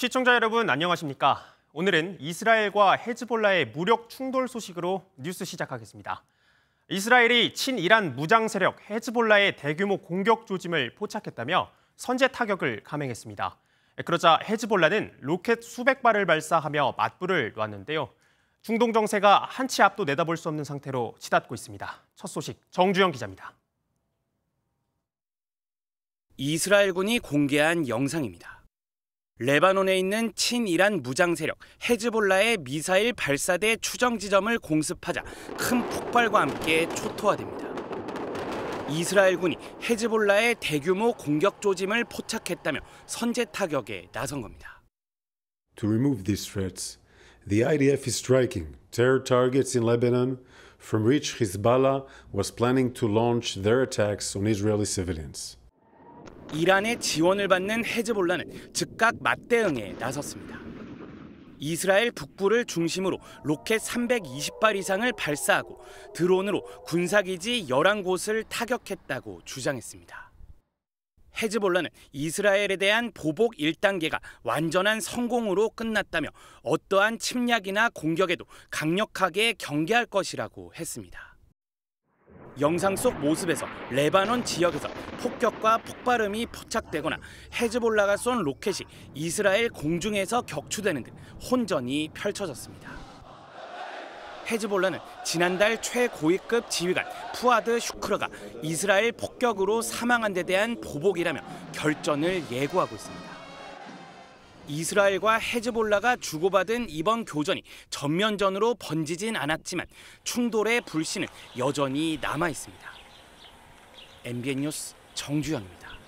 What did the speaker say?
시청자 여러분 안녕하십니까? 오늘은 이스라엘과 헤즈볼라의 무력 충돌 소식으로 뉴스 시작하겠습니다. 이스라엘이 친이란 무장 세력 헤즈볼라의 대규모 공격 조짐을 포착했다며 선제 타격을 감행했습니다. 그러자 헤즈볼라는 로켓 수백 발을 발사하며 맞불을 놨는데요. 중동 정세가 한 치 앞도 내다볼 수 없는 상태로 치닫고 있습니다. 첫 소식 정주영 기자입니다. 이스라엘군이 공개한 영상입니다. 레바논에 있는 친이란 무장 세력 헤즈볼라의 미사일 발사대 추정 지점을 공습하자 큰 폭발과 함께 초토화됩니다. 이스라엘군이 헤즈볼라의 대규모 공격 조짐을 포착했다며 선제 타격에 나선 겁니다. To remove these threats, the IDF is striking terror targets in Lebanon from which Hezbollah was planning to launch their attacks on Israeli civilians. 이란의 지원을 받는 헤즈볼라는 즉각 맞대응에 나섰습니다. 이스라엘 북부를 중심으로 로켓 320발 이상을 발사하고 드론으로 군사기지 11곳을 타격했다고 주장했습니다. 헤즈볼라는 이스라엘에 대한 보복 1단계가 완전한 성공으로 끝났다며 어떠한 침략이나 공격에도 강력하게 경계할 것이라고 했습니다. 영상 속 모습에서 레바논 지역에서 폭격과 폭발음이 포착되거나 헤즈볼라가 쏜 로켓이 이스라엘 공중에서 격추되는 등 혼전이 펼쳐졌습니다. 헤즈볼라는 지난달 최고위급 지휘관 푸아드 슈크러가 이스라엘 폭격으로 사망한 데 대한 보복이라며 결전을 예고하고 있습니다. 이스라엘과 헤즈볼라가 주고받은 이번 교전이 전면전으로 번지진 않았지만 충돌의 불씨는 여전히 남아 있습니다. MBN 뉴스 정주영입니다.